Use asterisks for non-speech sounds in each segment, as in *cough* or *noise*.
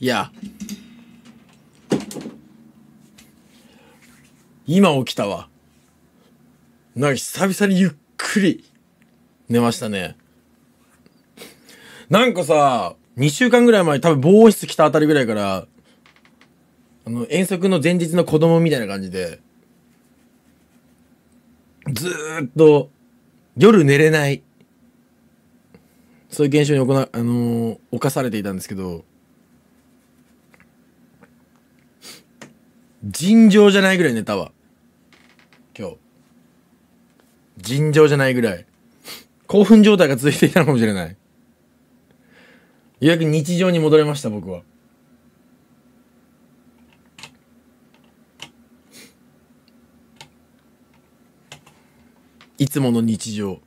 いや。今起きたわ。なんか久々にゆっくり寝ましたね。なんかさ、2週間ぐらい前、多分防音室来たあたりぐらいから、あの、遠足の前日の子供みたいな感じで、ずーっと夜寝れないそういう現象に行あのー、侵されていたんですけど、尋常じゃないぐらい寝たわ。今日。尋常じゃないぐらい。興奮状態が続いていたのかもしれない。ようやく日常に戻れました、僕は。いつもの日常。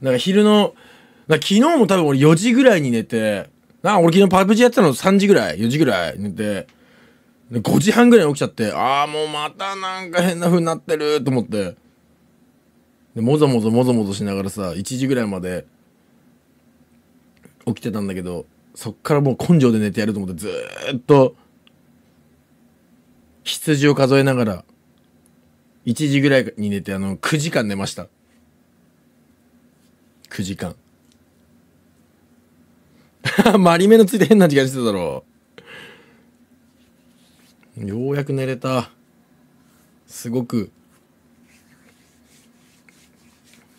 なんか昼の、昨日も多分俺4時ぐらいに寝て、な俺昨日パブジやってたの3時ぐらい、4時ぐらい寝て、5時半ぐらいに起きちゃって、ああ、もうまたなんか変な風になってると思って、で、もぞもぞもぞもぞしながらさ、1時ぐらいまで起きてたんだけど、そっからもう根性で寝てやると思ってずっと、羊を数えながら、1時ぐらいに寝て、あの、9時間寝ました。9時間マリメのついて変な時間してただろうようやく寝れたすごく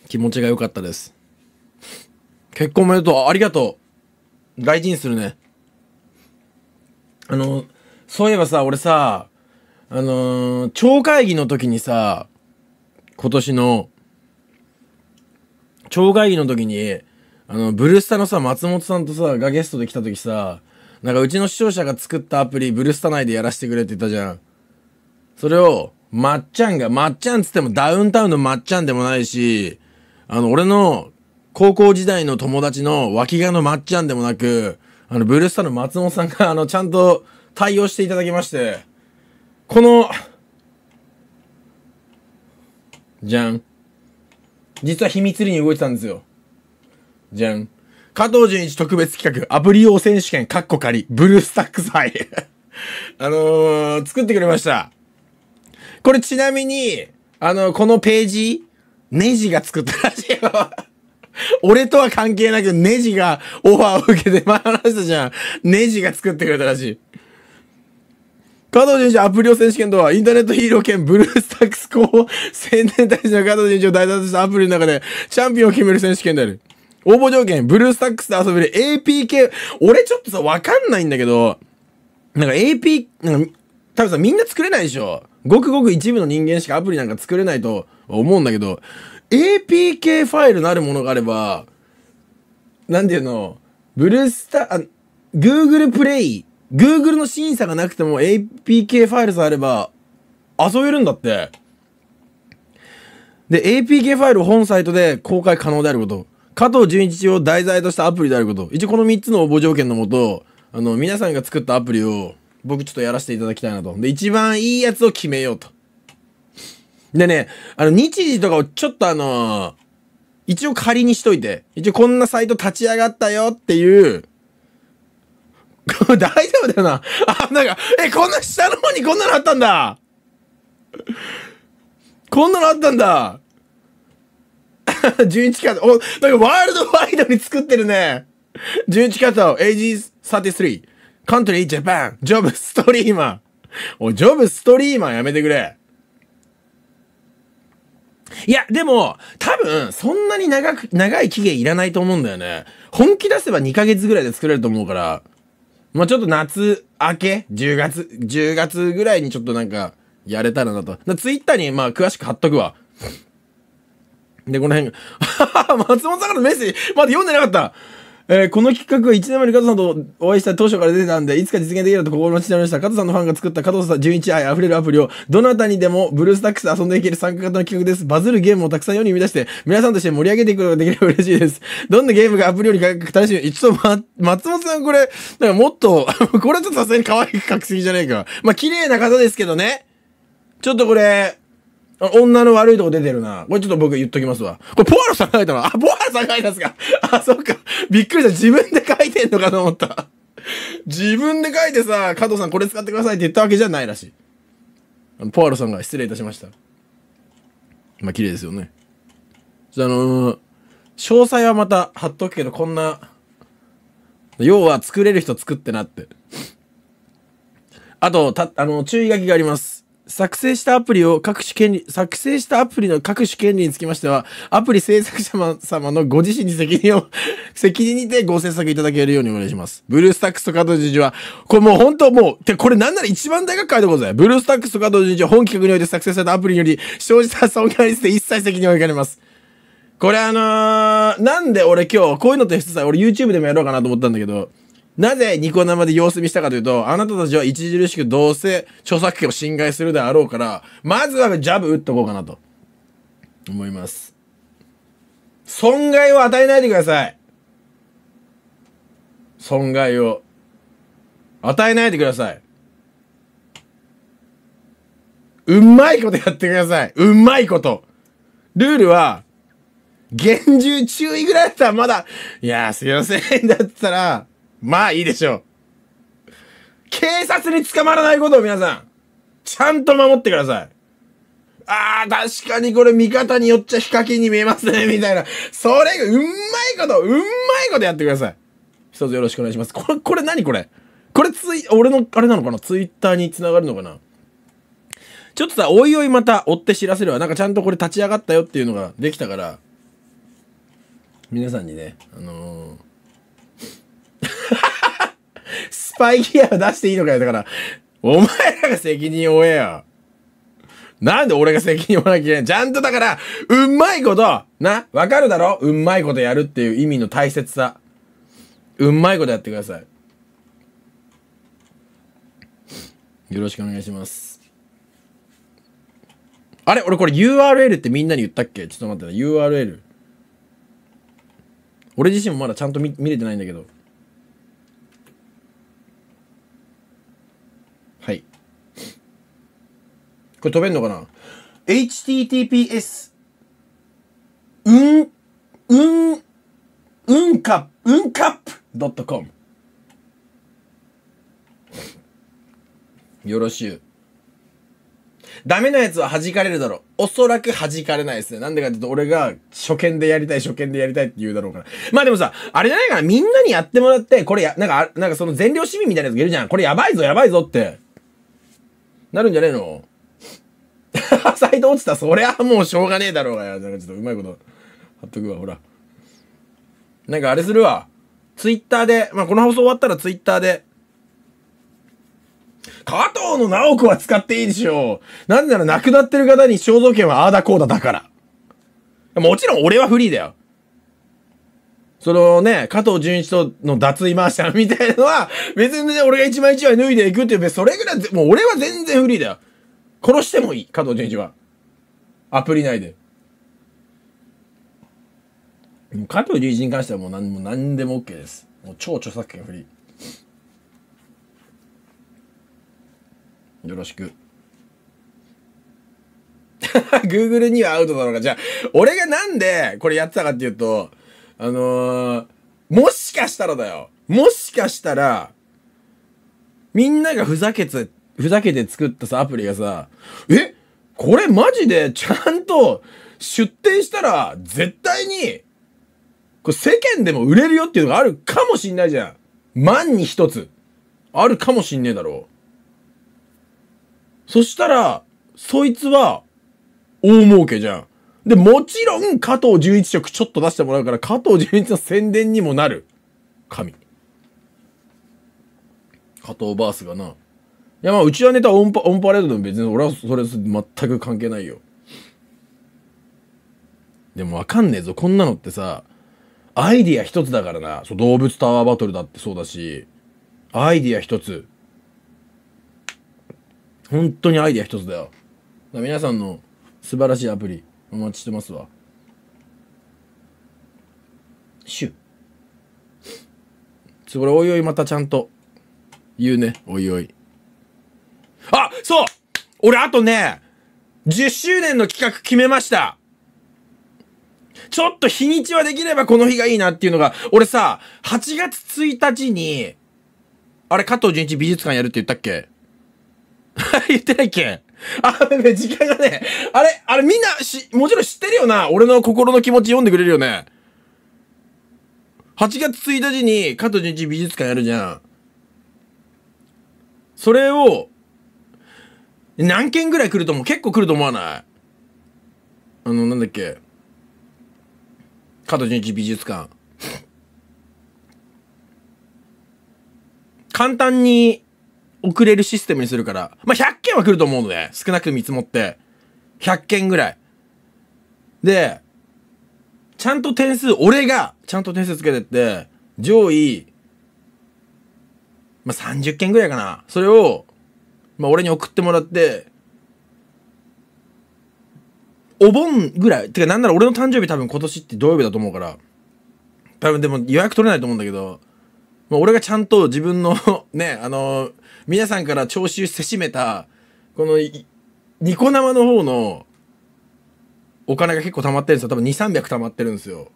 気持ちが良かったです結婚おめでとうありがとう大事にするねあのそういえばさ俺さあのー、超会議の時にさ今年の町会議の時に、あの、ブルースタのさ、松本さんとさ、がゲストで来た時さ、なんかうちの視聴者が作ったアプリ、ブルースタ内でやらせてくれって言ったじゃん。それを、まっちゃんが、まっちゃんつってもダウンタウンのまっちゃんでもないし、あの、俺の高校時代の友達の脇がのまっちゃんでもなく、あの、ブルースターの松本さんが、あの、ちゃんと対応していただきまして、この、じゃん。実は秘密裏に動いてたんですよ。じゃん。加藤純一特別企画、アプリ用選手権、カッコ仮、ブルースタック祭。*laughs* あのー、作ってくれました。これちなみに、あの、このページ、ネジが作ったらしいよ。*laughs* 俺とは関係なくネジがオファーを受けてあ話したじゃん。ネジが作ってくれたらしい。加藤純一アプリオ選手権とは、インターネットヒーロー兼ブルースタックス候補宣伝大使の加藤純一を代表としたアプリの中で、チャンピオンを決める選手権である。応募条件、ブルースタックスで遊べる APK、俺ちょっとさ、わかんないんだけど、なんか AP、なんか、多分さ、みんな作れないでしょごくごく一部の人間しかアプリなんか作れないと思うんだけど、APK ファイルなるものがあれば、なんていうの、ブルースタ、あ、Google プレイ Google の審査がなくても APK ファイルさえあれば遊べるんだって。で、APK ファイル本サイトで公開可能であること。加藤純一を題材としたアプリであること。一応この3つの応募条件のもと、あの、皆さんが作ったアプリを僕ちょっとやらせていただきたいなと。で、一番いいやつを決めようと。でね、あの、日時とかをちょっとあのー、一応仮にしといて、一応こんなサイト立ち上がったよっていう、*laughs* 大丈夫だよな。あ、なんか、え、こんな下の方にこんなのあったんだこんなのあったんだ !11 *laughs* カット。お、なんかワールドワイドに作ってるね。11カット、AG33、カントリージャパン、ジョブストリーマー。おい、ジョブストリーマーやめてくれ。いや、でも、多分、そんなに長く、長い期限いらないと思うんだよね。本気出せば2ヶ月ぐらいで作れると思うから。まあちょっと夏明け、10月、10月ぐらいにちょっとなんか、やれたらなと。ツイッターに、まあ詳しく貼っとくわ。で、この辺、が。*laughs* 松本さんからのメッセージ、まだ読んでなかったえー、この企画は1年前に加藤さんとお会いした当初から出てたんで、いつか実現できると心待ちになりました。加藤さんのファンが作った加藤さん11愛溢れるアプリを、どなたにでもブルースタックス遊んでいける参加型の企画です。バズるゲームをたくさん世に生み出して、皆さんとして盛り上げていくことができれば嬉しいです。どんなゲームがアプリよりしく、楽しみ。一ょま、松本さんこれ、なんかもっと *laughs* これちょっとさすがに可愛く書きすぎじゃねえか。まあ、綺麗な方ですけどね。ちょっとこれ、女の悪いとこ出てるな。これちょっと僕言っときますわ。これポアロさん書いたのあ、ポアロさん書いたんすか *laughs* あ、そっか。びっくりした。自分で書いてんのかと思った。自分で書いてさ、加藤さんこれ使ってくださいって言ったわけじゃないらしい。ポワロさんが失礼いたしました。まあ、綺麗ですよね。じゃあのー、詳細はまた貼っとくけど、こんな、要は作れる人作ってなって。あと、た、あの、注意書きがあります。作成したアプリを各種権利、作成したアプリの各種権利につきましては、アプリ制作者様のご自身に責任を、*laughs* 責任にてご制作いただけるようにお願いします。ブルースタックスと加藤人ジは、これもう本当もう、てこれなんなら一番大学会でございます。ブルースタックスと加藤人ジは本企画において作成されたアプリにより、生じた損害について一切責任を負いかれます。これあのー、なんで俺今日、こういうのってさ、俺 YouTube でもやろうかなと思ったんだけど、なぜニコ生で様子見したかというと、あなたたちは著しくどうせ著作権を侵害するであろうから、まずはジャブ打っとこうかなと。思います。損害を与えないでください。損害を。与えないでください。うまいことやってください。うまいこと。ルールは、厳重注意ぐらいだったらまだ、いやすいません、だったら、まあいいでしょう。警察に捕まらないことを皆さん、ちゃんと守ってください。ああ、確かにこれ味方によっちゃヒカキンに見えますね、みたいな。それ、うまいこと、うまいことやってください。一つよろしくお願いします。これ、これ何これこれツイ、俺の、あれなのかなツイッターに繋がるのかなちょっとさ、おいおいまた追って知らせるわ。なんかちゃんとこれ立ち上がったよっていうのができたから、皆さんにね、あのースパイギアを出していいのかよ。だから、お前らが責任を負えよ。なんで俺が責任を負わなきゃいけないちゃんとだから、うまいことな、わかるだろうまいことやるっていう意味の大切さ。うまいことやってください。よろしくお願いします。あれ俺これ URL ってみんなに言ったっけちょっと待ってな。URL。俺自身もまだちゃんと見見れてないんだけど。これ飛べんのかな ?https うん、うん、うんか、うんかっッ .com よろしゅう。ダメなやつは弾かれるだろう。おそらく弾かれないですね。なんでかっていうと、俺が初見でやりたい、初見でやりたいって言うだろうから。まあでもさ、あれじゃないかな。みんなにやってもらって、これや、なんか、なんかその全量市民みたいなやつがいるじゃん。これやばいぞ、やばいぞって。なるんじゃねえの *laughs* サイド落ちた。そりゃもうしょうがねえだろうがよ。なんかちょっとうまいこと、貼っとくわ、ほら。なんかあれするわ。ツイッターで、まあ、この放送終わったらツイッターで、加藤の直子は使っていいでしょう。なんなら亡くなってる方に肖像権はああだこうだだから。もちろん俺はフリーだよ。そのね、加藤純一との脱衣回したみたいなのは、別にね、俺が一枚一枚脱いでいくっていう、それぐらい、もう俺は全然フリーだよ。殺してもいい、加藤純一は。アプリ内で。加藤純一に関してはもう何も何でも OK です。もう超著作権フリー。よろしく。*laughs* Google にはアウトだろうが。じゃあ、俺がなんでこれやってたかっていうと、あのー、もしかしたらだよ。もしかしたら、みんながふざけてふざけて作ったさ、アプリがさ、えこれマジでちゃんと出店したら絶対に、これ世間でも売れるよっていうのがあるかもしんないじゃん。万に一つ。あるかもしんねえだろう。そしたら、そいつは、大儲けじゃん。で、もちろん、加藤純一色ちょっと出してもらうから、加藤純一の宣伝にもなる。神。加藤バースがな、いや、まあ、うちはネタオンパ、オンパレードでも別に俺はそれ全く関係ないよ。でもわかんねえぞ。こんなのってさ、アイディア一つだからな。そう、動物タワーバトルだってそうだし、アイディア一つ。本当にアイディア一つだよ。だ皆さんの素晴らしいアプリ、お待ちしてますわ。シュ。それおいおいまたちゃんと言うね。おいおい。あそう俺あとね、10周年の企画決めました。ちょっと日にちはできればこの日がいいなっていうのが、俺さ、8月1日に、あれ、加藤純一美術館やるって言ったっけ *laughs* 言ってないっけあ、ね、時間がね、あれ、あれみんなし、もちろん知ってるよな。俺の心の気持ち読んでくれるよね。8月1日に加藤純一美術館やるじゃん。それを、何件ぐらい来ると思う結構来ると思わないあの、なんだっけ。加藤純一美術館。簡単に送れるシステムにするから。まあ、100件は来ると思うので、ね、少なく見積もって。100件ぐらい。で、ちゃんと点数、俺が、ちゃんと点数つけてって、上位、まあ、30件ぐらいかな。それを、まあ、俺に送ってもらって、お盆ぐらい、てかなんなら俺の誕生日多分今年って土曜日だと思うから、多分でも予約取れないと思うんだけど、まあ、俺がちゃんと自分の *laughs* ね、あのー、皆さんから徴収せしめた、この、ニコ生の方の、お金が結構貯まってるんですよ。多分2、300溜まってるんですよ。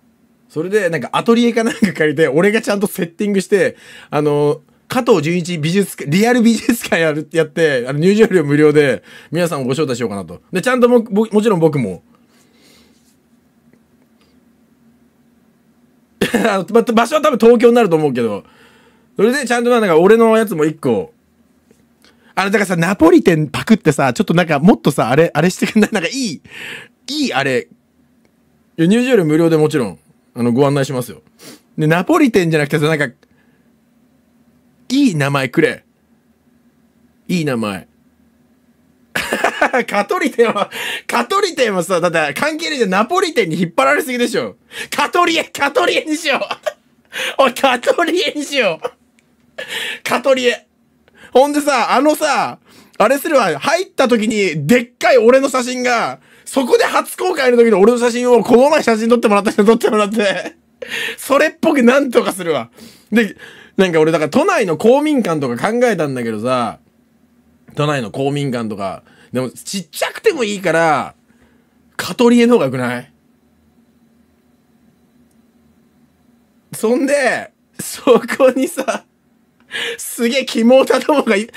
それで、なんかアトリエかなんか借りて、俺がちゃんとセッティングして、あのー加藤純一美術館、リアル美術館やる、やって、あの、入場料無料で、皆さんをご招待しようかなと。で、ちゃんとも、ももちろん僕も。*laughs* あの、場所は多分東京になると思うけど、それでちゃんとなんか俺のやつも一個、あの、だからさ、ナポリテンパクってさ、ちょっとなんかもっとさ、あれ、あれしてくんないなんかいい、いいあれ。入場料無料でもちろん、あの、ご案内しますよ。で、ナポリテンじゃなくてさ、なんか、いい名前くれ。いい名前。*laughs* カトリテンは、カトリテンはさ、だって関係ないじゃん。ナポリテンに引っ張られすぎでしょ。カトリエ、カトリエにしよう。*laughs* おい、カトリエにしよう。カトリエ。ほんでさ、あのさ、あれするわ、入った時に、でっかい俺の写真が、そこで初公開の時の俺の写真を、この前写真撮ってもらった人撮ってもらって、それっぽくなんとかするわ。で、なんか俺だから都内の公民館とか考えたんだけどさ、都内の公民館とか、でもちっちゃくてもいいから、カトリエの方が良くないそんで、そこにさ、すげえ肝をたともが、ね、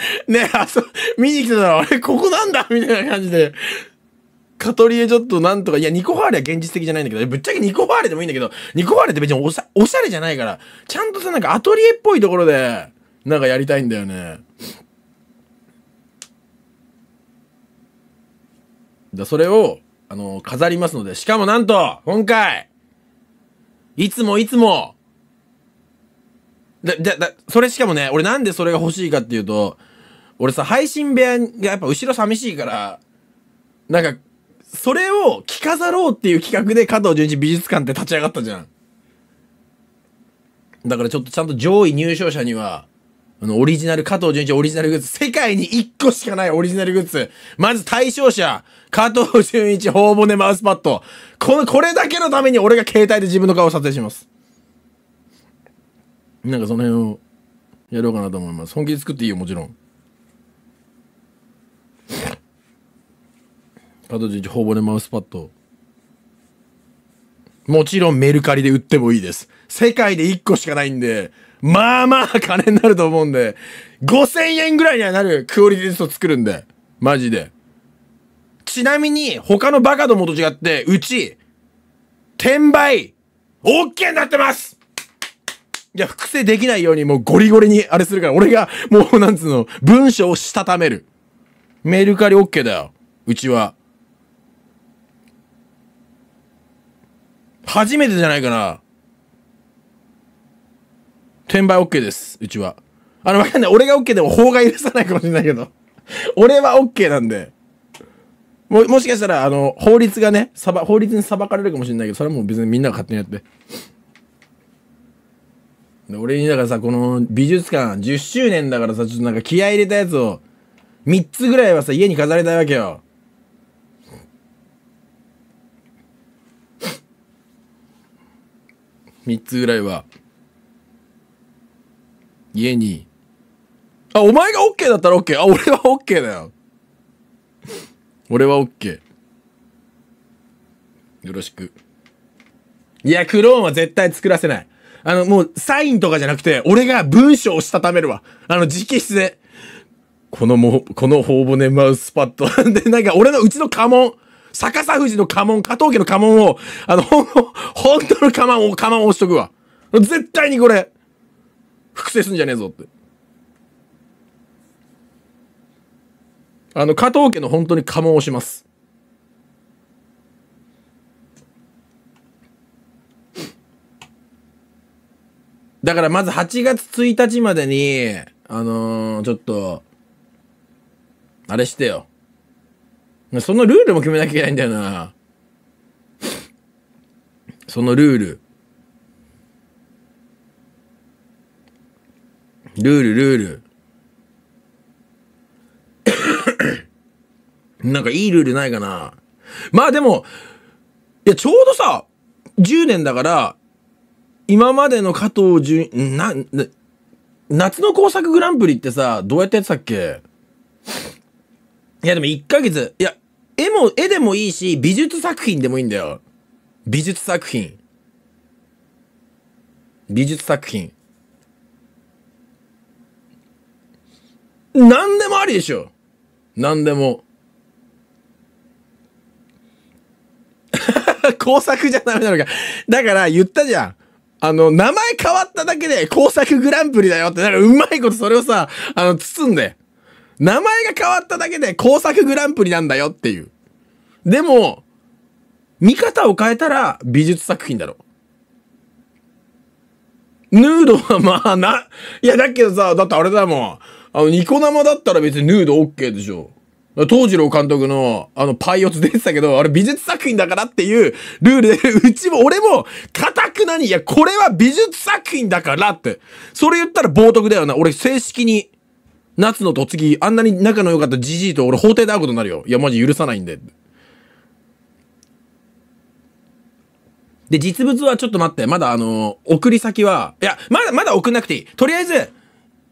あそ、見に来てたら、あれ、ここなんだみたいな感じで、カトリエちょっとなんとか、いや、ニコファーレは現実的じゃないんだけど、ぶっちゃけニコファーレでもいいんだけど、ニコファーレって別におしゃおしゃれじゃないから、ちゃんとさ、なんかアトリエっぽいところで、なんかやりたいんだよね。だそれを、あの、飾りますので、しかもなんと、今回、いつもいつも、だ、だ、だ、それしかもね、俺なんでそれが欲しいかっていうと、俺さ、配信部屋がやっぱ後ろ寂しいから、なんか、それを着飾ろうっていう企画で加藤純一美術館って立ち上がったじゃん。だからちょっとちゃんと上位入賞者には、あの、オリジナル、加藤純一オリジナルグッズ、世界に1個しかないオリジナルグッズ。まず対象者、加藤純一頬骨マウスパッド。この、これだけのために俺が携帯で自分の顔を撮影します。なんかその辺をやろうかなと思います。本気で作っていいよ、もちろん。あと11、頬骨マウスパッド。もちろんメルカリで売ってもいいです。世界で1個しかないんで、まあまあ金になると思うんで、5000円ぐらいにはなるクオリティスト作るんで。マジで。ちなみに、他のバカどもと違って、うち、転売、OK になってますいや、複製できないようにもうゴリゴリにあれするから、俺がもうなんつうの、文章をしたためる。メルカリ OK だよ。うちは。初めてじゃないかな。転売 OK です、うちは。あの、わかんない。俺が OK でも法が許さないかもしれないけど。俺は OK なんで。も、もしかしたら、あの、法律がね、裁、法律に裁かれるかもしれないけど、それはもう別にみんなが勝手にやって。俺にだからさ、この美術館10周年だからさ、ちょっとなんか気合入れたやつを3つぐらいはさ、家に飾りたいわけよ。3つぐらいは、家に、あ、お前が OK だったら OK。あ、俺は OK だよ。俺は OK。よろしく。いや、クローンは絶対作らせない。あの、もう、サインとかじゃなくて、俺が文章をしたためるわ。あの、直筆で。このも、この頬骨マウスパッド *laughs* で、なんか、俺のうちの家紋。逆さ富士の家紋、加藤家の家紋を、あの、ほん、本当の家紋を、家紋を押しとくわ。絶対にこれ、複製すんじゃねえぞって。あの、加藤家の本当に家紋を押します。だからまず8月1日までに、あのー、ちょっと、あれしてよ。そのルールも決めなきゃいけないんだよな。そのルール。ルール、ルール。*coughs* なんかいいルールないかな。まあでも、いや、ちょうどさ、10年だから、今までの加藤純、な、夏の工作グランプリってさ、どうやってやってたっけいやでも1ヶ月。いや、絵も、絵でもいいし、美術作品でもいいんだよ。美術作品。美術作品。何でもありでしょ。何でも。*laughs* 工作じゃダメなのか。だから言ったじゃん。あの、名前変わっただけで工作グランプリだよって、だからうまいことそれをさ、あの、包んで。名前が変わっただけで工作グランプリなんだよっていう。でも、見方を変えたら美術作品だろ。ヌードはまあな、いやだけどさ、だってあれだもん。あの、ニコ生だったら別にヌード OK でしょ。当次郎監督の、あの、パイオツ出てたけど、あれ美術作品だからっていうルールで、うちも、俺も、かたくなに、いや、これは美術作品だからって。それ言ったら冒涜だよな。俺、正式に、夏のと次、あんなに仲の良かったじじいと俺法廷で会うことになるよ。いや、マジ許さないんで。で、実物はちょっと待って、まだあのー、送り先は、いや、まだ、まだ送んなくていい。とりあえず、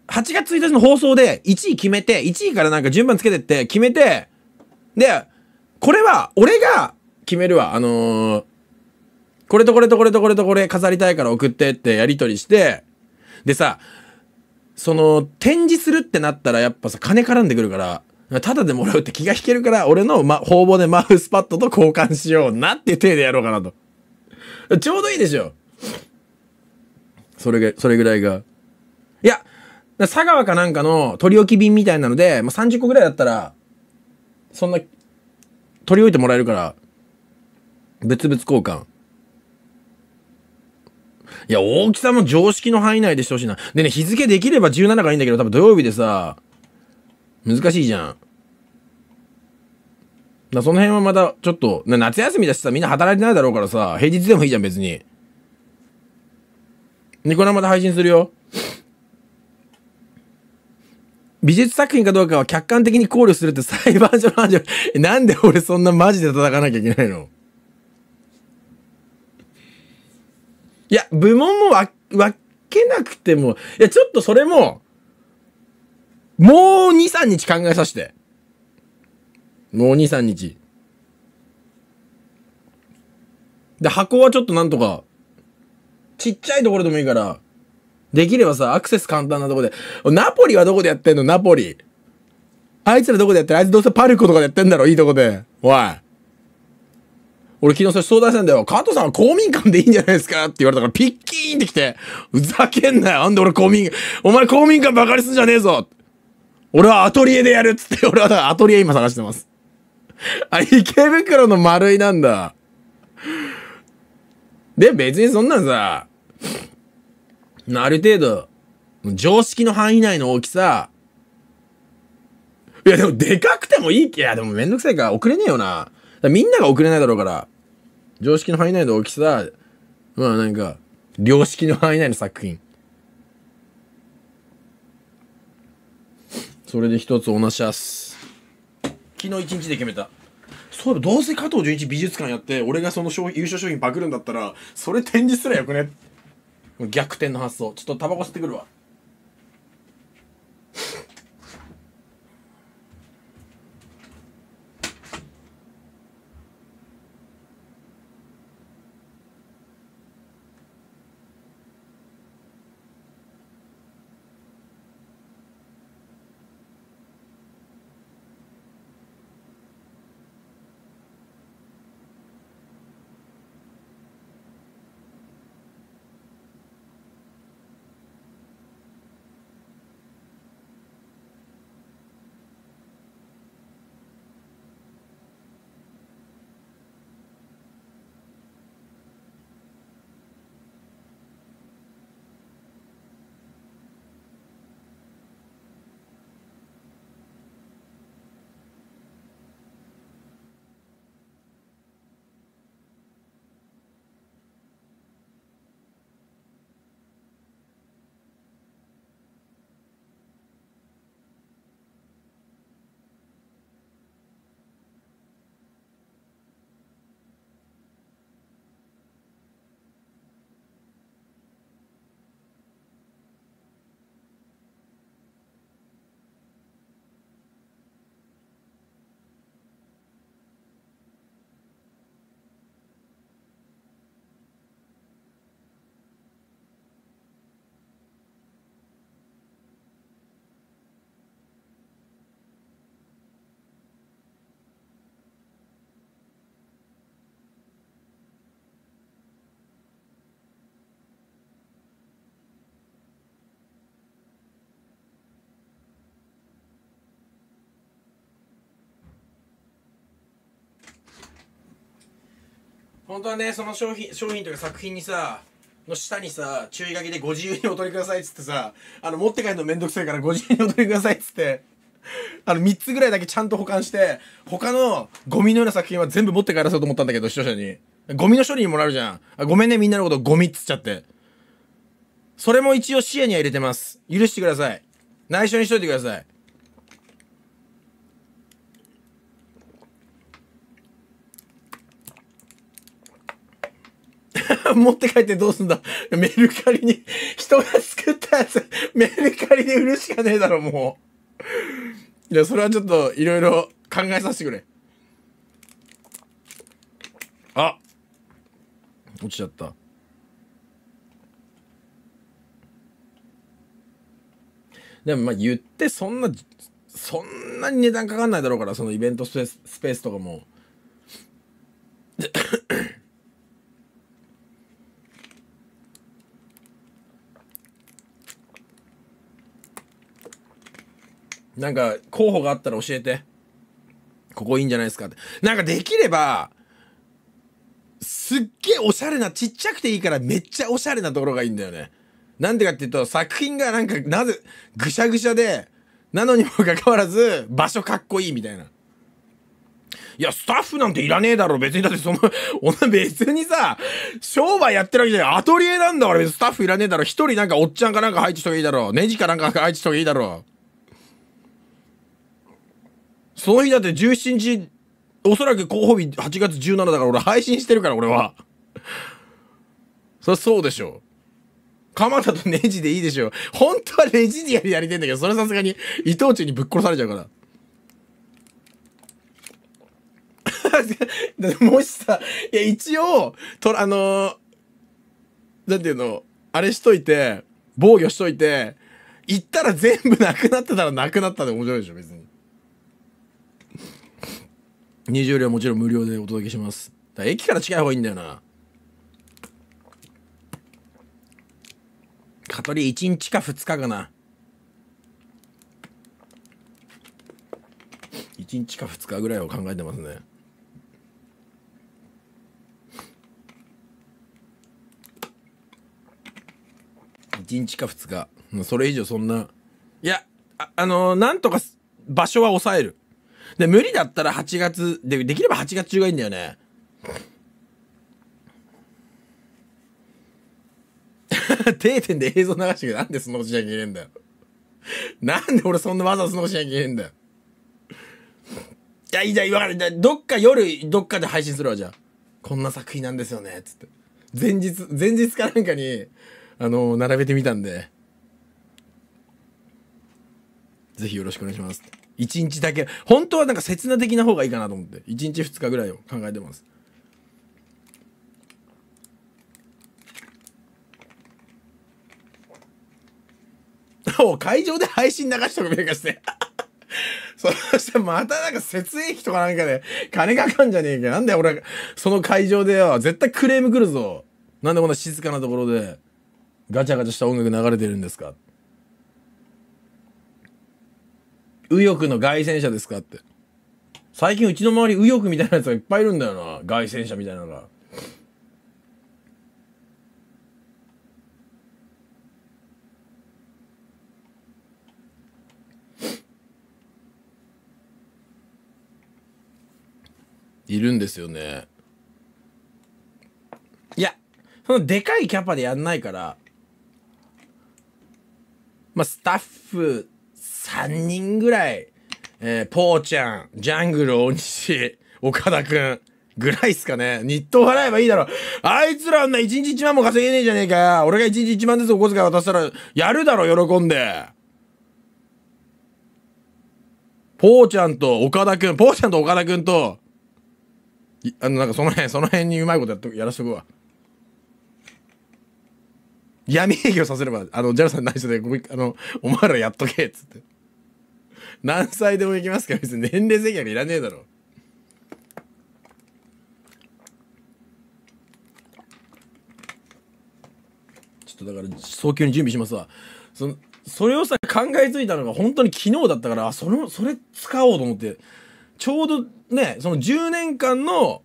8月1日の放送で1位決めて、1位からなんか順番つけてって決めて、で、これは、俺が決めるわ。あのー、これとこれとこれとこれとこれ飾りたいから送ってってやりとりして、でさ、その、展示するってなったらやっぱさ、金絡んでくるから、ただでもらうって気が引けるから、俺の、ま、方々でマウスパッドと交換しようなっていう体でやろうかなと。ちょうどいいでしょ。それが、それぐらいが。いや、佐川かなんかの取り置き便みたいなので、まあ、30個ぐらいだったら、そんな、取り置いてもらえるから、物々交換。いや、大きさも常識の範囲内でしてほしいな。でね、日付できれば17がいいんだけど、多分土曜日でさ、難しいじゃん。だその辺はまた、ちょっと、夏休みだしさ、みんな働いてないだろうからさ、平日でもいいじゃん、別に。ニコ生で配信するよ。美術作品かどうかは客観的に考慮するって裁判所の話。なんで俺そんなマジで叩かなきゃいけないのいや、部門も分けなくても、いや、ちょっとそれも、もう2、3日考えさせて。もう2、3日。で、箱はちょっとなんとか、ちっちゃいところでもいいから、できればさ、アクセス簡単なとこで。ナポリはどこでやってんのナポリ。あいつらどこでやってるあいつどうせパルコとかでやってんだろいいとこで。おい。俺昨日それ相談したんだよ。加藤さんは公民館でいいんじゃないですかって言われたからピッキーンって来て、ふざけんなよ。なんで俺公民、お前公民館ばかりすんじゃねえぞ俺はアトリエでやるっつって、俺はアトリエ今探してます。あ、池袋の丸いなんだ。で、別にそんなんさ、ある程度、常識の範囲内の大きさ、いやでもでかくてもいいけ、いやでもめんどくさいから送れねえよな。みんなが送れないだろうから、常識の範囲内の大きさ、まあなんか、良識の範囲内の作品。それで一つおなしゃす。昨日一日で決めた。そういえばどうせ加藤純一美術館やって、俺がその商優勝商品パクるんだったら、それ展示すらよくね逆転の発想。ちょっとタバコ吸ってくるわ。本当はねその商品商品というか作品にさの下にさ注意書きでご自由にお取りくださいっつってさあの持って帰るのめんどくさいからご自由にお取りくださいっつってあの3つぐらいだけちゃんと保管して他のゴミのような作品は全部持って帰らせようと思ったんだけど視聴者にゴミの処理にもらうじゃんあごめんねみんなのことゴミっつっちゃってそれも一応視野には入れてます許してください内緒にしといてください *laughs* 持って帰ってどうすんだメルカリに、人が作ったやつ、メルカリで売るしかねえだろ、もう。いや、それはちょっと、いろいろ考えさせてくれ。あ落ちちゃった。でもまあ言ってそんな、そんなに値段かかんないだろうから、そのイベントスペースとかも。なんか、候補があったら教えて。ここいいんじゃないですかって。なんかできれば、すっげえおしゃれな、ちっちゃくていいからめっちゃおしゃれなところがいいんだよね。なんでかっていうと、作品がなんか、なぜ、ぐしゃぐしゃで、なのにもかかわらず、場所かっこいいみたいな。いや、スタッフなんていらねえだろ。別に、だってその、お前別にさ、商売やってるわけじゃない。アトリエなんだから別にスタッフいらねえだろ。一人なんかおっちゃんかなんか入って方がいいだろ。ネジかなんか入って方がいいだろ。その日だって17日、おそらく候補日8月17だから俺配信してるから俺は。そりゃそうでしょ。鎌田とネジでいいでしょ。本当はネジでやりやりてんだけど、それさすがに伊藤忠にぶっ殺されちゃうから。*laughs* もしさ、いや一応、とあのー、なんていうの、あれしといて、防御しといて、行ったら全部なくなってたらなくなったで面白いでしょ、別に。20両もちろん無料でお届けしますだから駅から近い方がいいんだよな蚊取り1日か2日かな1日か2日ぐらいを考えてますね1日か2日それ以上そんないやあ、あのー、なんとか場所は抑えるで、無理だったら8月、で、できれば8月中がいいんだよね。*laughs* 定点で映像流してなんでそんなことしなきゃいけねえんだよ。なんで俺そんなわざわざそんなことしなきゃいけねえんだよ。いや、いいじゃん、今から、どっか夜、どっかで配信するわ、じゃあ。こんな作品なんですよね、つって。前日、前日かなんかに、あのー、並べてみたんで。ぜひよろしくお願いします。一日だけ本当はなんか刹那的な方がいいかなと思って一日二日ぐらいを考えてますお *laughs* 会場で配信流しとくいきかして *laughs* そしてまたなんか設営費とかなんかで金かかんじゃねえかなんだよ俺その会場でよ絶対クレーム来るぞなんでこんな静かなところでガチャガチャした音楽流れてるんですか右翼の外旋車ですかって。最近うちの周り右翼みたいなやつがいっぱいいるんだよな。外旋車みたいなのが。いるんですよね。いや、そのでかいキャパでやんないから、まあ、スタッフ3人ぐらい、えー、ポーちゃん、ジャングル大西、岡田くん、ぐらいっすかね。日当払えばいいだろ。あいつらあんな1日1万も稼げねえじゃねえかよ。俺が1日1万ずつお小遣い渡したら、やるだろ、喜んで。ポーちゃんと岡田くん、ポーちゃんと岡田くんと、あの、なんかその辺、その辺にうまいことやっとやらしとくわ。闇営業させれば、あの、ジャルさん内緒で、あの、お前らやっとけ、っつって。何歳でもいきますから、別に年齢制限いらねえだろ。ちょっとだから、早急に準備しますわ。その、それをさ、考えついたのが本当に昨日だったから、あ、それ、それ使おうと思って、ちょうどね、その10年間の、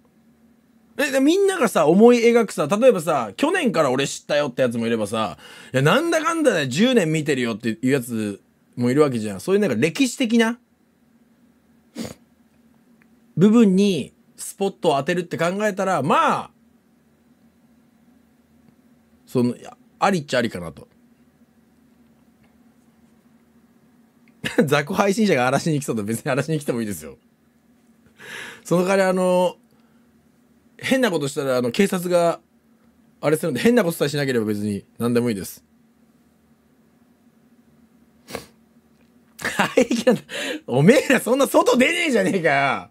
え、みんながさ、思い描くさ、例えばさ、去年から俺知ったよってやつもいればさ、いや、なんだかんだで、ね、10年見てるよっていうやつもいるわけじゃん。そういうなんか歴史的な部分にスポットを当てるって考えたら、まあ、その、ありっちゃありかなと。*laughs* 雑魚配信者が荒らしに来そうと別に荒らしに来てもいいですよ。その代わりあの、変なことしたらあの警察があれするんで変なことさえしなければ別に何でもいいです。排気なんだ。おめえらそんな外出ねえじゃねえかよ。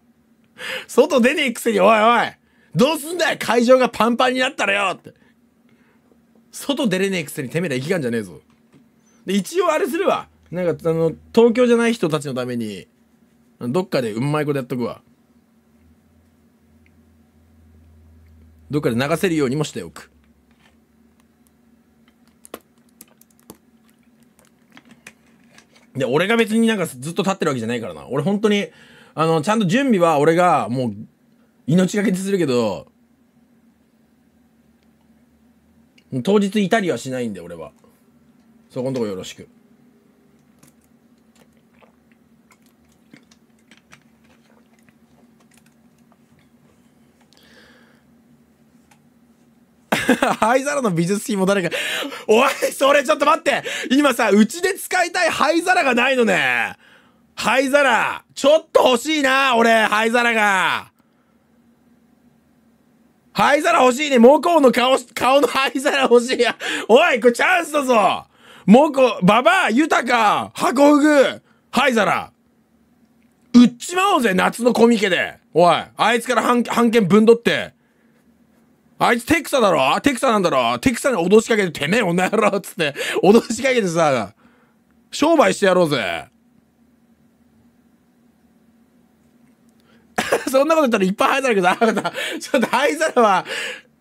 外出ねえくせに、おいおい、どうすんだよ会場がパンパンになったらよって。外出れねえくせにてめえら行きがんじゃねえぞ。で、一応あれするわ。なんか、あの、東京じゃない人たちのために、どっかでうまいことやっとくわ。どっかで流せるようにもしておく。で、俺が別になんかずっと立ってるわけじゃないからな。俺本当に、あの、ちゃんと準備は俺がもう、命がけでするけど、当日いたりはしないんで、俺は。そこんとこよろしく。*laughs* 灰皿の美術品も誰か、おい、それちょっと待って今さ、うちで使いたい灰皿がないのね。灰皿、ちょっと欲しいな、俺、灰皿が。灰皿欲しいね。モコの顔、顔の灰皿欲しいや。おい、これチャンスだぞモコ、ババア、豊ハ箱フグ、灰皿。売っちまおうぜ、夏のコミケで。おい、あいつから半、半券ぶんどって。あいつテクサだろテクサなんだろテクサに脅しかけて、てめえ女野郎っつって、脅しかけてさ、商売してやろうぜ。*laughs* そんなこと言ったらいっぱい灰皿けど、あなた、ちょっと灰皿は、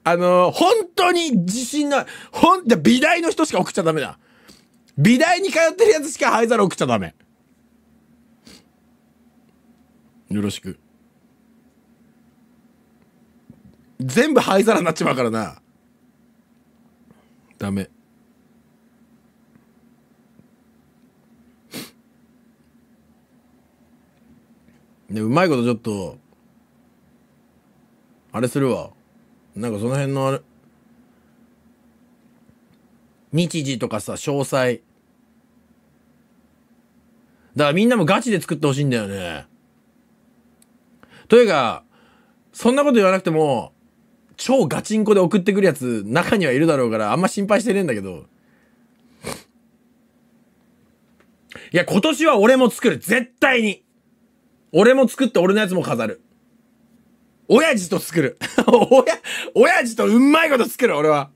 あのー、本当に自信の、ほん、美大の人しか送っちゃダメだ。美大に通ってるやつしか灰皿送っちゃダメ。よろしく。全部灰皿になっちまうからなダメねうまいことちょっとあれするわなんかその辺のあれ日時とかさ詳細だからみんなもガチで作ってほしいんだよねというかそんなこと言わなくても超ガチンコで送ってくるやつ、中にはいるだろうから、あんま心配してねえんだけど。いや、今年は俺も作る。絶対に。俺も作って俺のやつも飾る。親父と作る。*laughs* 親、親父とうまいこと作る、俺は。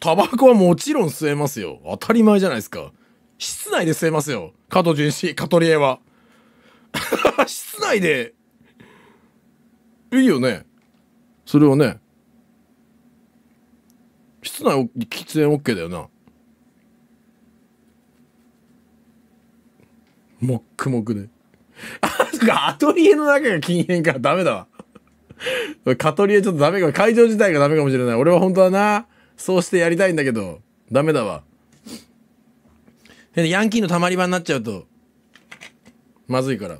タバコはもちろん吸えますよ。当たり前じゃないですか。室内で吸えますよ。加藤純子、カトリエは。*laughs* 室内でいいよねそれはね室内喫煙 OK だよなもっくもくであそかアトリエの中が禁煙かダメだわカトリエちょっとダメか会場自体がダメかもしれない俺は本当はなそうしてやりたいんだけどダメだわヤンキーのたまり場になっちゃうとまずいから。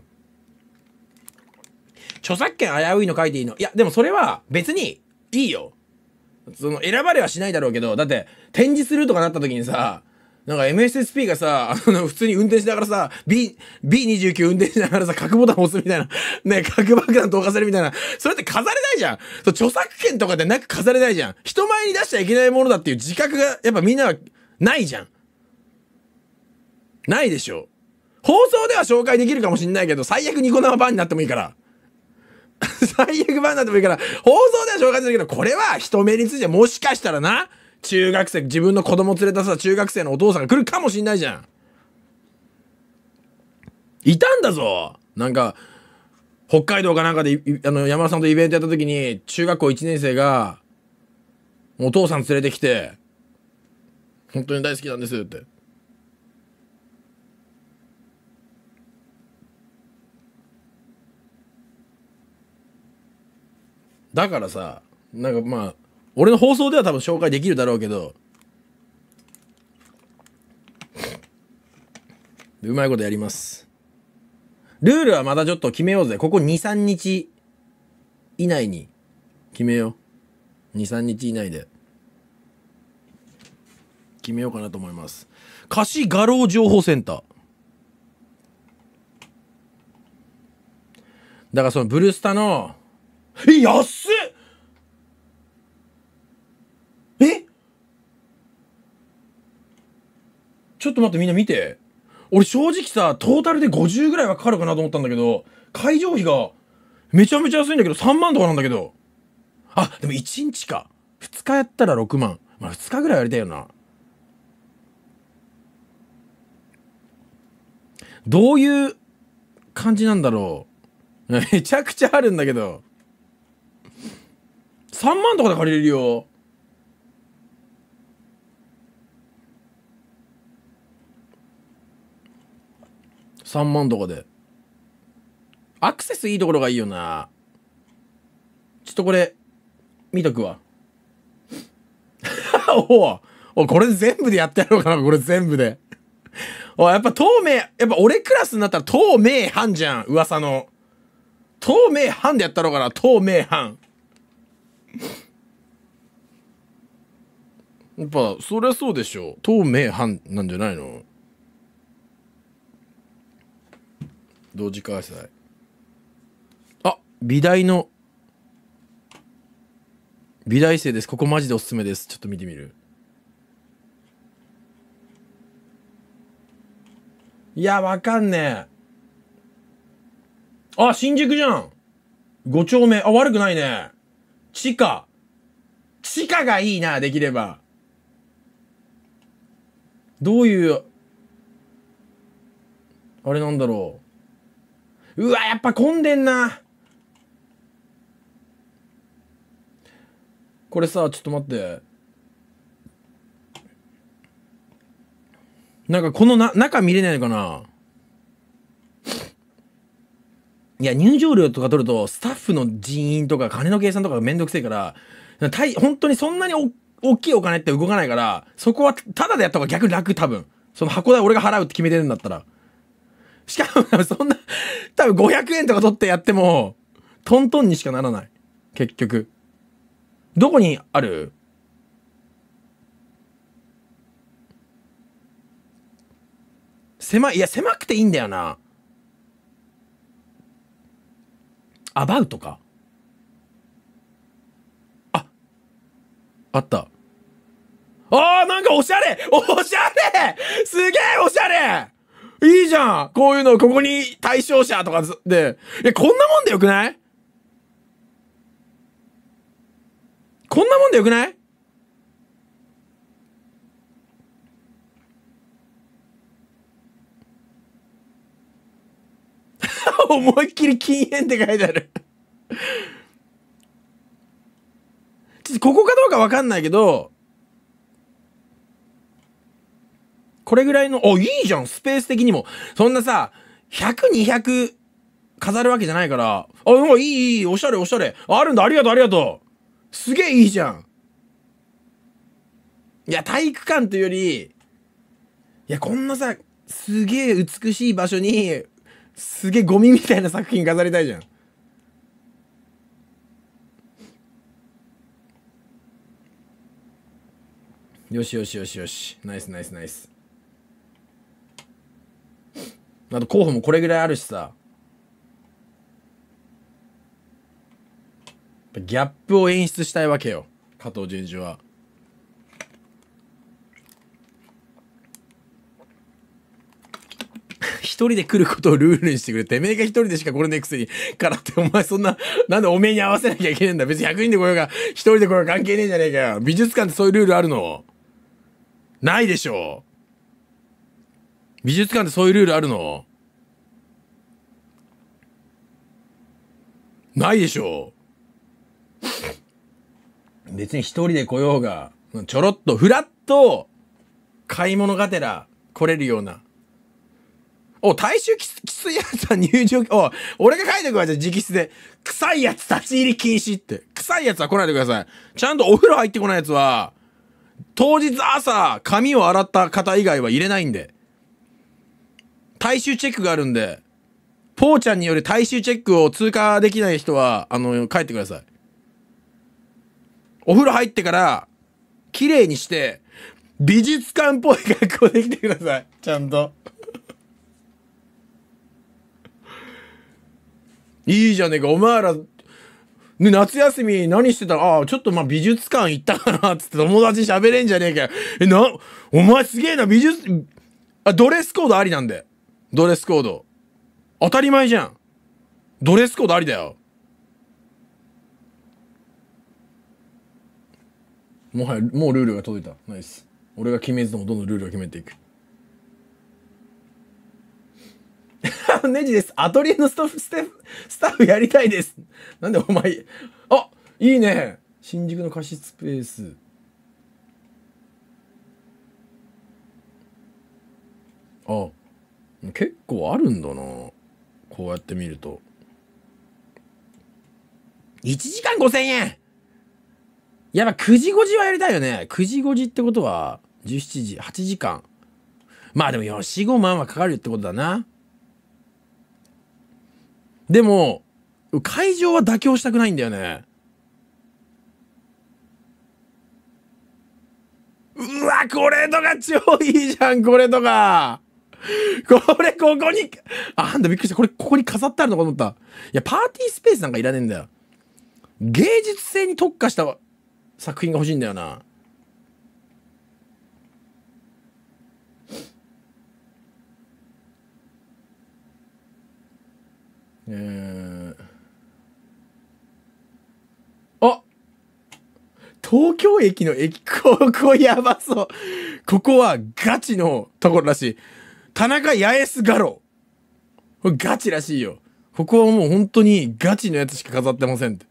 著作権危ういの書いていいのいや、でもそれは別にいいよ。その、選ばれはしないだろうけど、だって、展示するとかなった時にさ、なんか MSSP がさ、あの、普通に運転しながらさ、B、B29 運転しながらさ、核ボタン押すみたいな、ね、核爆弾投下するみたいな、それって飾れないじゃん。そう、著作権とかでなく飾れないじゃん。人前に出しちゃいけないものだっていう自覚が、やっぱみんなは、ないじゃん。ないでしょ。放送では紹介できるかもしんないけど、最悪ニコ生版になってもいいから。最悪版なんでもいいから、放送では紹介するけど、これは人目についてもしかしたらな、中学生、自分の子供連れたさ、中学生のお父さんが来るかもしんないじゃん。いたんだぞなんか、北海道かなんかで、あの、山田さんとイベントやった時に、中学校1年生が、お父さん連れてきて、本当に大好きなんですって。だからさなんかまあ俺の放送では多分紹介できるだろうけどうまいことやりますルールはまたちょっと決めようぜここ23日以内に決めよう23日以内で決めようかなと思います貸し画廊情報センターだからそのブルスタのえ、安っえちょっと待ってみんな見て。俺正直さ、トータルで50ぐらいはかかるかなと思ったんだけど、会場費がめちゃめちゃ安いんだけど、3万とかなんだけど。あ、でも1日か。2日やったら6万。まあ2日ぐらいやりたいよな。どういう感じなんだろう。めちゃくちゃあるんだけど。3万とかで借りれるよ三万とかでアクセスいいところがいいよなちょっとこれ見とくわ *laughs* おおこれ全部でやってやろうかなこれ全部でおやっぱ透明やっぱ俺クラスになったら透明半じゃん噂の透明半でやったろうかな透明半 *laughs* やっぱ、そりゃそうでしょう。透明犯なんじゃないの同時開催。あ、美大の、美大生です。ここマジでおすすめです。ちょっと見てみる。いや、わかんねえ。あ、新宿じゃん !5 丁目。あ、悪くないね。地下。地下がいいな、できれば。どういう、あれなんだろう。うわ、やっぱ混んでんな。これさ、ちょっと待って。なんかこのな、中見れないのかないや、入場料とか取ると、スタッフの人員とか金の計算とかがめんどくせえから、本当にそんなにお大きいお金って動かないから、そこはただでやった方が逆に楽、多分。その箱代俺が払うって決めてるんだったら。しかも、*laughs* そんな、多分500円とか取ってやっても、トントンにしかならない。結局。どこにある狭いや、狭くていいんだよな。アバウトか。あ、あった。ああ、なんかおしゃれおしゃれすげえおしゃれいいじゃんこういうの、ここに対象者とかで。いや、こんなもんでよくないこんなもんでよくない思いっきり禁煙って書いてあるちょっとここかどうかわかんないけど、これぐらいの、お、いいじゃん、スペース的にも。そんなさ、100、200飾るわけじゃないから、あ、なんかいい、いい、おしゃれ、おしゃれ。あるんだ、ありがとう、ありがとう。すげえいいじゃん。いや、体育館というより、いや、こんなさ、すげえ美しい場所に、すげえゴミみたいな作品飾りたいじゃん。よしよしよしよし。ナイスナイスナイス。あと候補もこれぐらいあるしさ。ギャップを演出したいわけよ。加藤純次は。一人で来ることをルールにしてくれ。てめえが一人でしか来れないくせに、からってお前そんな、*laughs* なんでおめえに合わせなきゃいけねえんだ。別に100人で来ようが、一人で来ようが関係ねえじゃねえかよ。美術館ってそういうルールあるのないでしょ。美術館ってそういうルールあるのないでしょ。別に一人で来ようが、ちょろっと、ふらっと、買い物がてら来れるような、お、大衆きついやつは入場、お、俺が書いてくわ、じゃ直筆で。臭いやつ立ち入り禁止って。臭いやつは来ないでください。ちゃんとお風呂入ってこないやつは、当日朝、髪を洗った方以外は入れないんで。大衆チェックがあるんで、ポーちゃんによる大衆チェックを通過できない人は、あの、帰ってください。お風呂入ってから、綺麗にして、美術館っぽい格好できてください。ちゃんと。いいじゃねえか、お前ら、ね、夏休み何してたああ、ちょっとまあ美術館行ったかなつって友達喋れんじゃねえかえ、な、お前すげえな、美術、あ、ドレスコードありなんで。ドレスコード。当たり前じゃん。ドレスコードありだよ。もはや、もうルールが届いた。ナイス。俺が決めずともどんどんルールを決めていく。*laughs* ネジです。アトリエのスタッフ、スタッフ、スタッフやりたいです。なんでお前、あ、いいね。新宿の貸しスペース。あ、結構あるんだな。こうやって見ると。1時間5000円やっぱ9時5時はやりたいよね。9時5時ってことは、17時、8時間。まあでも、よし5万はかかるってことだな。でも、会場は妥協したくないんだよね。うわ、これとか超いいじゃん、これとか。これ、ここに、あ、なんだ、びっくりした。これ、ここに飾ってあるのかと思った。いや、パーティースペースなんかいらねえんだよ。芸術性に特化した作品が欲しいんだよな。えー、あ東京駅の駅、ここやばそう。ここはガチのところらしい。田中八重洲画廊。ガチらしいよ。ここはもう本当にガチのやつしか飾ってませんって。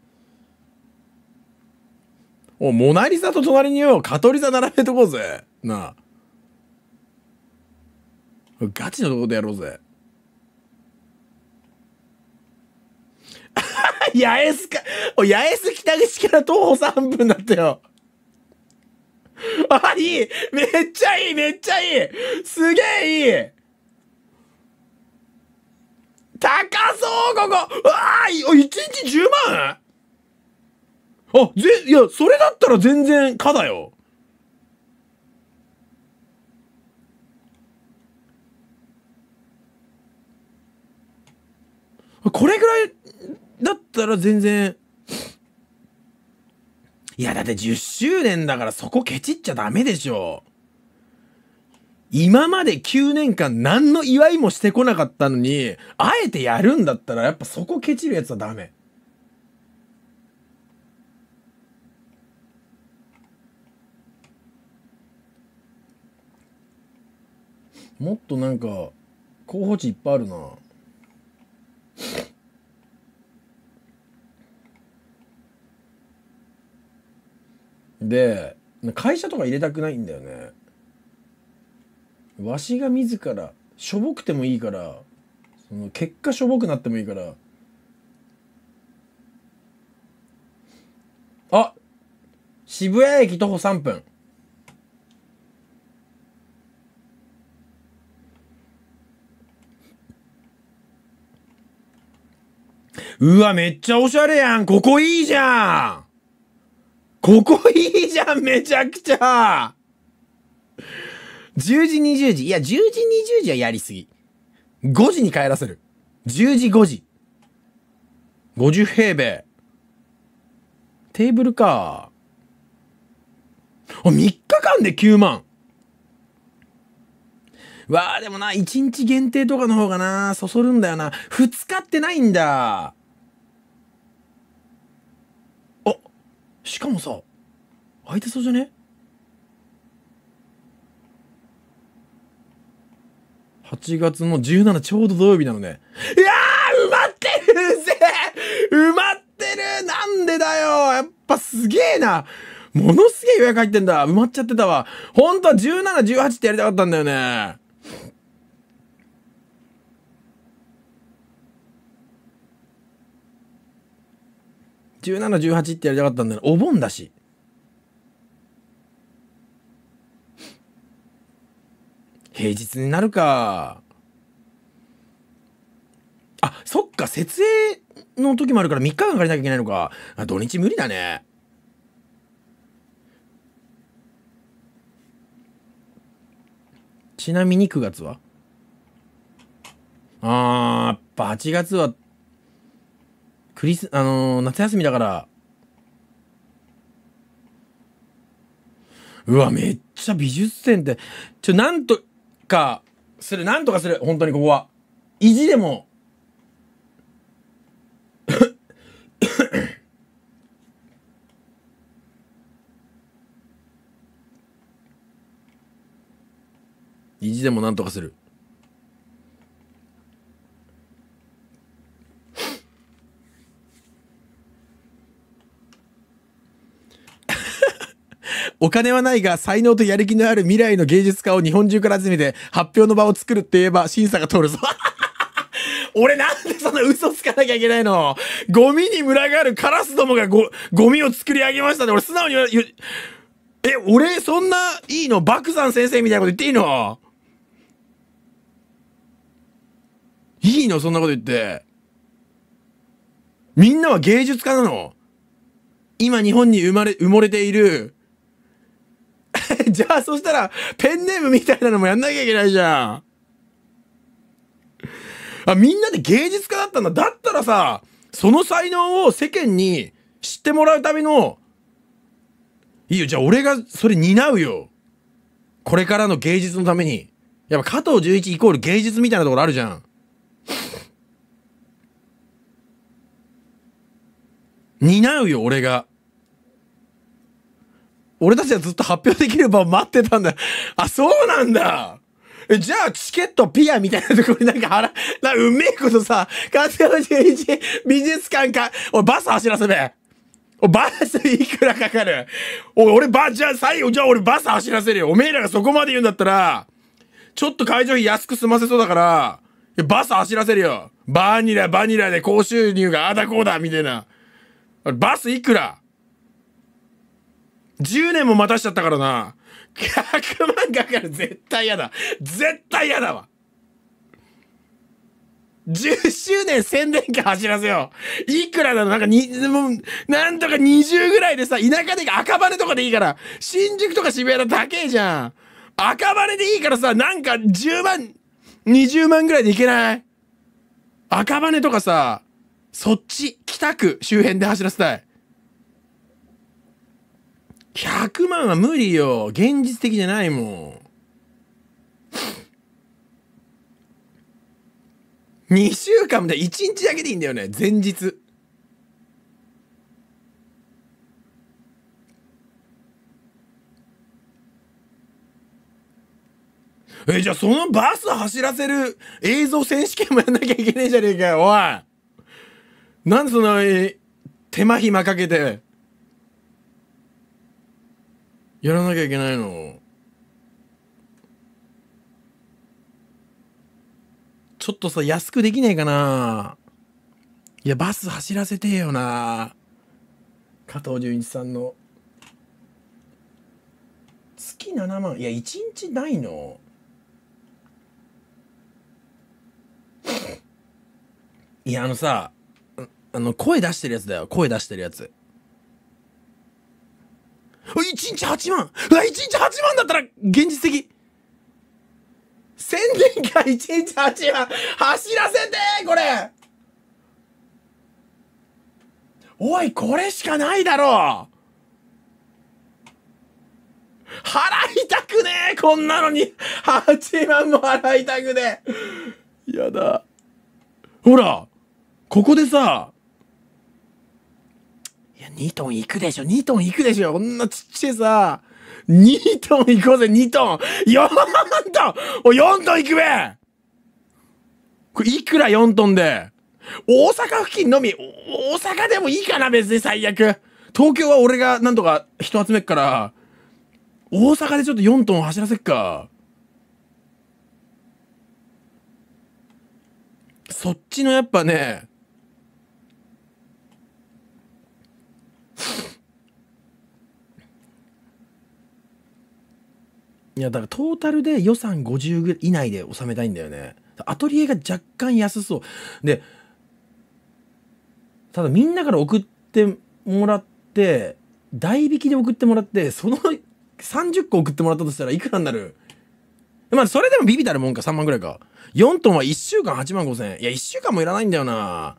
お、モナリザと隣によ、カトリザ並べとこうぜ。なあ。ガチのとこでやろうぜ。*laughs* 八重洲か、八重洲北口から徒歩3分だったよ。あ、いいめっちゃいいめっちゃいいすげえいい高そうここうわーい !1 日10万あ、ぜ、いや、それだったら全然かだよ。これぐらいだったら全然、いや、だって10周年だからそこケチっちゃダメでしょ。今まで9年間何の祝いもしてこなかったのに、あえてやるんだったらやっぱそこケチるやつはダメ。もっとなんか、候補地いっぱいあるな。で会社とか入れたくないんだよねわしが自らしょぼくてもいいからその結果しょぼくなってもいいからあ渋谷駅徒歩3分うわめっちゃおしゃれやんここいいじゃんここいいじゃん、めちゃくちゃ !10 時、20時。いや、10時、20時はやりすぎ。5時に帰らせる。10時、5時。50平米。テーブルか。あ、3日間で9万。わあ、でもな、1日限定とかの方がな、そそるんだよな。2日ってないんだ。しかもさ空いてそうじゃね8月の17ちょうど土曜日なのね。いやー埋まってるぜ埋まってるなんでだよやっぱすげえなものすげえ予約入ってんだ埋まっちゃってたわ。ほんとは17、18ってやりたかったんだよね。1718ってやりたかったんだよお盆だし平日になるかあそっか設営の時もあるから3日間借りなきゃいけないのかあ土日無理だねちなみに9月はあーやっぱ8月はクリス、あのー、夏休みだから。うわ、めっちゃ美術展って、ちょ、なんとかする、なんとかする、本当にここは。意地でも。意地でもなんとかする。お金はないが才能とやる気のある未来の芸術家を日本中から集めて発表の場を作るって言えば審査が通るぞ。*laughs* 俺なんでそんな嘘つかなきゃいけないのゴミに群がるカラスどもがゴ、ゴミを作り上げましたね。俺素直に言う、え、俺そんないいの爆山先生みたいなこと言っていいのいいのそんなこと言って。みんなは芸術家なの今日本に生まれ、埋もれている *laughs* じゃあそしたら、ペンネームみたいなのもやんなきゃいけないじゃん。あ、みんなで芸術家だったんだ。だったらさ、その才能を世間に知ってもらうための、いいよ、じゃあ俺がそれ担うよ。これからの芸術のために。やっぱ加藤純一イコール芸術みたいなところあるじゃん。担うよ、俺が。俺たちはずっと発表できる場を待ってたんだ。*laughs* あ、そうなんだえ、じゃあ、チケットピアみたいなところになんか腹、な、うめえことさ、ツ用11美術館か、おい、バス走らせべ。お、バスいくらかかるおい、俺バ、じゃあ、最後、じゃあ俺バス走らせるよ。おめえらがそこまで言うんだったら、ちょっと会場費安く済ませそうだから、バス走らせるよ。バニラ、バニラで高収入があだこうだ、みたいな。バスいくら10年も待たしちゃったからな。100万かかる。絶対嫌だ。絶対嫌だわ。10周年宣伝機走らせよう。いくらなのなんかに、もう、なんとか20ぐらいでさ、田舎で赤羽とかでいいから、新宿とか渋谷だだけじゃん。赤羽でいいからさ、なんか10万、20万ぐらいでいけない赤羽とかさ、そっち、北区周辺で走らせたい。100万は無理よ。現実的じゃないもん。2週間もで1日だけでいいんだよね。前日。え、じゃあそのバス走らせる映像選手権もやんなきゃいけねえじゃねえかよ、おい。なんでそんな、え手間暇かけて。やらなきゃいけないのちょっとさ安くできねえかないやバス走らせてえよな加藤純一さんの月7万いや1日ないのいやあのさあの声出してるやつだよ声出してるやつ一日8万うわ、一日8万だったら現実的宣伝会一日8万走らせてこれおい、これしかないだろう払いたくねえこんなのに !8 万も払いたくねえやだ。ほらここでさ、2トン行くでしょ、2トン行くでしょ、こんなちっちゃいさ、2トン行こうぜ、2トン !4 トンお、4トン行くべこれいくら4トンで大阪付近のみ、大阪でもいいかな、別に最悪。東京は俺がなんとか人集めっから、大阪でちょっと4トン走らせっか。そっちのやっぱね、いやだからトータルで予算50ぐらい以内で収めたいんだよねアトリエが若干安そうでただみんなから送ってもらって代引きで送ってもらってその30個送ってもらったとしたらいくらになるまあそれでもビビたるもんか3万ぐらいか4トンは1週間8万5千円いや1週間もいらないんだよな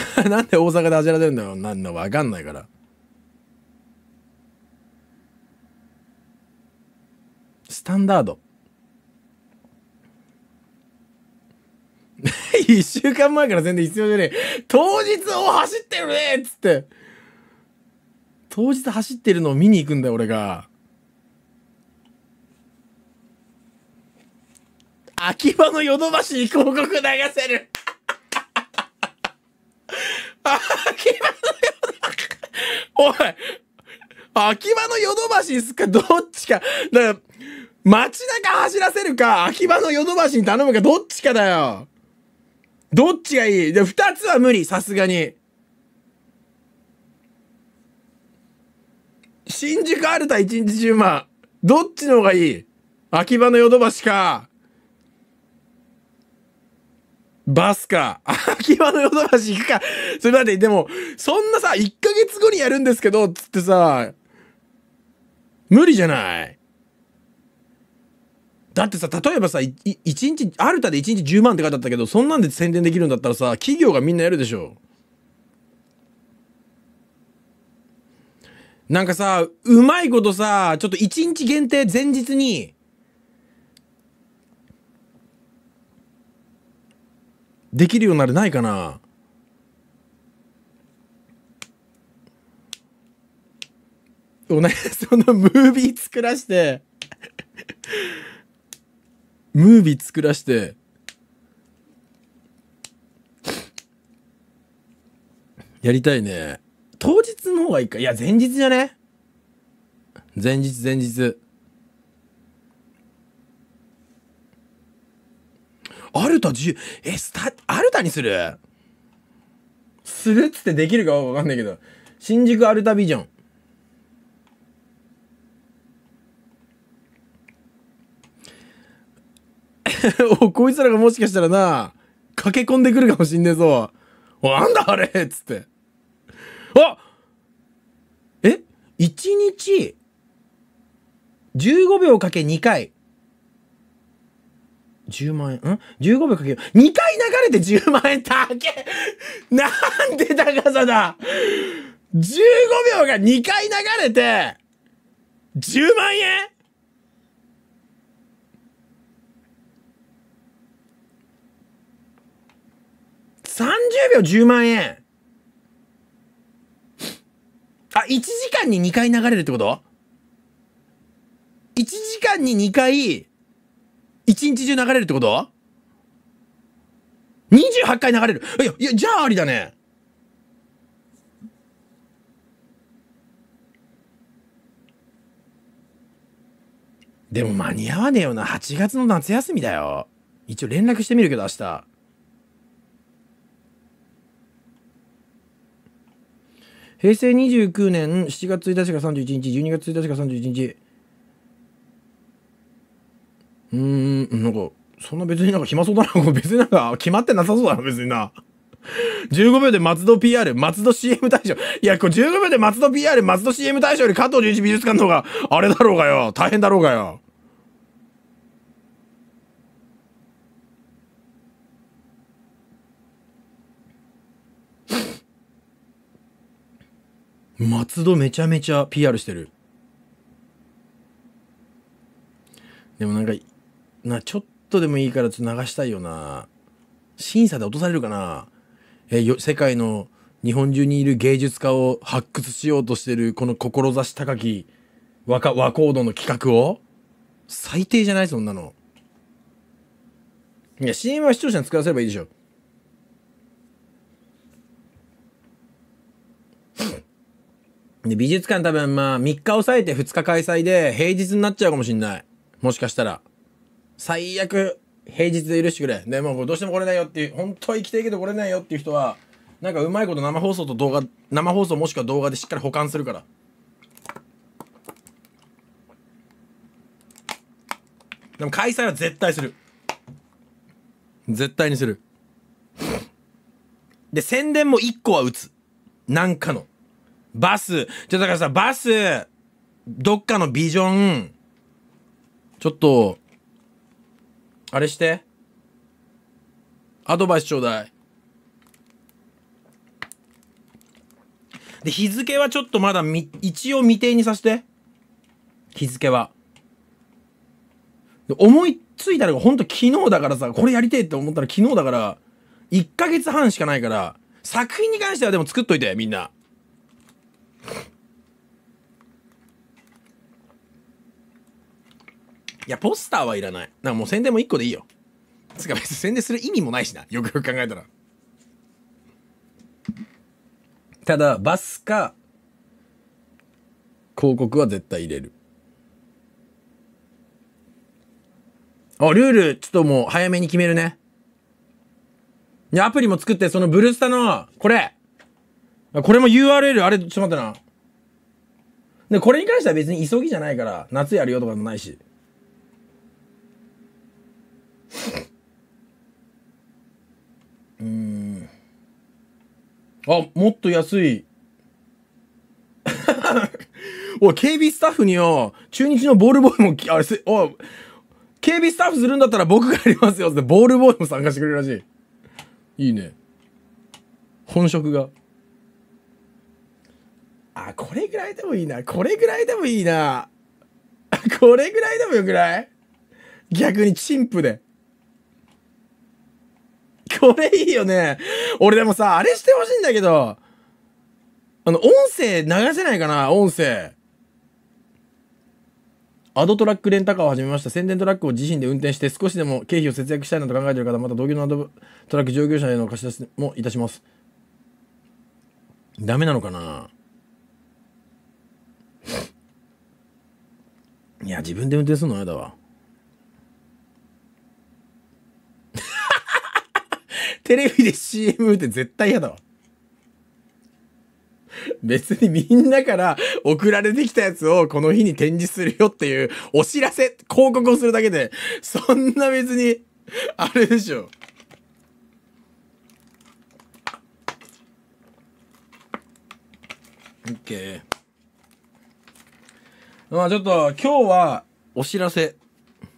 *laughs* なんで大阪で走らせるんだよ。なんだ、わかんないから。スタンダード。*laughs* 一週間前から全然必要じゃねえ。当日を走ってるねっつって。当日走ってるのを見に行くんだよ、俺が。秋葉のヨドバシに広告流せる *laughs* おい、秋葉のヨドバシですかどっちか。だから、街中走らせるか、秋葉のヨドバシに頼むか、どっちかだよ。どっちがいいで、二つは無理、さすがに。新宿アルタ一日中0万。どっちの方がいい秋葉のヨドバシか。バスか。*laughs* 秋葉のヨドバシ行くか。それだって、でも、そんなさ、1ヶ月後にやるんですけど、つってさ、無理じゃないだってさ、例えばさ、1日、アルタで1日10万って書いてあったけど、そんなんで宣伝できるんだったらさ、企業がみんなやるでしょ。なんかさ、うまいことさ、ちょっと1日限定前日に、できるようになれないかなおね、*laughs* そのムービー作らしてムービー作らして、やりたいね。当日の方がいいか。いや、前日じゃね前日前日。アルタ10、え、スタ、アルタにするするっつってできるかわかんないけど。新宿アルタビジョン。*laughs* おこいつらがもしかしたらな、駆け込んでくるかもしんねえぞ。お、なんだあれっつって。あえ ?1 日15秒かけ2回。10万円ん ?15 秒かける。2回流れて10万円だけ *laughs* なんで高さだ !15 秒が2回流れて、10万円30秒10万円あ、1時間に2回流れるってこと ?1 時間に2回、一日中流れるってこと ?28 回流れる。いや、いや、じゃあありだね。でも間に合わねえよな。8月の夏休みだよ。一応連絡してみるけど、明日。平成29年7月1日か31日、12月1日か31日。うーん、なんか、そんな別になんか暇そうだな。*laughs* 別になんか決まってなさそうだな、別にな。15秒で松戸 PR、松戸 CM 大賞。いや、これ15秒で松戸 PR、松戸 CM 大賞より加藤純一美術館の方が、あれだろうがよ。大変だろうがよ。松戸めちゃめちゃ PR してる。でもなんか、な、ちょっとでもいいから流したいよな。審査で落とされるかな。えよ、世界の日本中にいる芸術家を発掘しようとしてる、この志高き若、和コードの企画を最低じゃないそんなの。いや、CM は視聴者に作らせればいいでしょ。で、美術館多分まあ3日抑えて2日開催で平日になっちゃうかもしんない。もしかしたら。最悪、平日で許してくれ。で、もうどうしても来れないよっていう、本当は行きたいけど来れないよっていう人は、なんかうまいこと生放送と動画、生放送もしくは動画でしっかり保管するから。でも開催は絶対する。絶対にする。で、宣伝も1個は打つ。なんかの。バス。じゃだからさ、バス、どっかのビジョン、ちょっと、あれして。アドバイスちょうだい。で、日付はちょっとまだみ、一応未定にさせて。日付は。思いついたのがほんと昨日だからさ、これやりてえって思ったら昨日だから、1ヶ月半しかないから、作品に関してはでも作っといて、みんな。いや、ポスターはいらない。なんかもう宣伝も1個でいいよ。つか別に宣伝する意味もないしな。よくよく考えたら。ただ、バスか、広告は絶対入れる。あ、ルール、ちょっともう早めに決めるね。いアプリも作って、そのブルスタの、これ。これも URL、あれ、ちょっと待ってな。で、これに関しては別に急ぎじゃないから、夏やるよとかもないし。うん。あ、もっと安い。*laughs* おい、警備スタッフによ、中日のボールボーイも、あれす、お警備スタッフするんだったら僕がやりますよって、ボールボーイも参加してくれるらしい。いいね。本職が。あ、これぐらいでもいいな。これぐらいでもいいな。*laughs* これぐらいでもよくない逆に陳腐で。*laughs* これいいよね。俺でもさ、あれしてほしいんだけど、あの、音声流せないかな音声。アドトラックレンタカーを始めました。宣伝トラックを自身で運転して少しでも経費を節約したいなと考えている方、また同業のアドトラック乗業者への貸し出しもいたします。ダメなのかないや、自分で運転するの嫌だわ。テレビで CM って絶対嫌だわ。別にみんなから送られてきたやつをこの日に展示するよっていうお知らせ、広告をするだけで、そんな別に、あれでしょ。OK。まあちょっと今日はお知らせ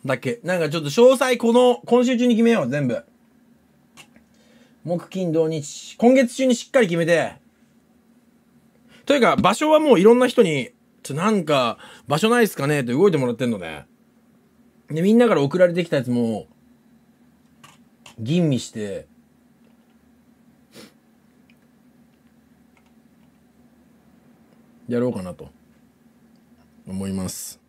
だけ。なんかちょっと詳細この今週中に決めよう、全部。木、金、土、日。今月中にしっかり決めて。というか、場所はもういろんな人に、ちょ、なんか、場所ないっすかねって動いてもらってんのね。で、みんなから送られてきたやつも、吟味して、やろうかなと、思います。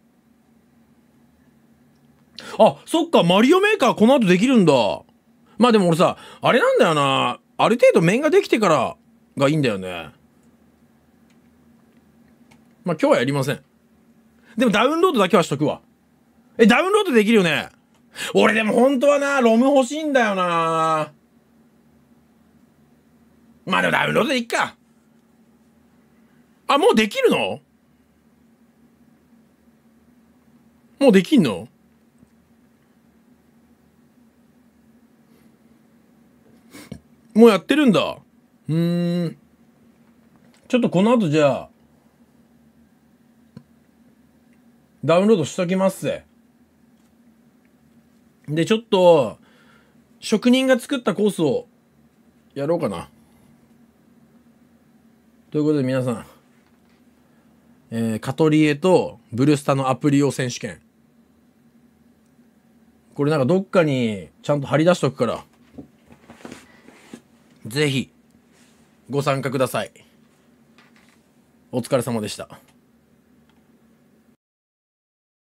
あ、そっか、マリオメーカーこの後できるんだ。まあでも俺さ、あれなんだよな。ある程度面ができてからがいいんだよね。まあ今日はやりません。でもダウンロードだけはしとくわ。え、ダウンロードできるよね俺でも本当はな、ロム欲しいんだよな。まあでもダウンロードでいっか。あ、もうできるのもうできんのもうやってるんだ。うん。ちょっとこの後じゃあ、ダウンロードしときますぜ。で、ちょっと、職人が作ったコースをやろうかな。ということで皆さん、えー、カトリエとブルスタのアプリ用選手権。これなんかどっかにちゃんと貼り出しとくから。ぜひご参加くださいお疲れ様でした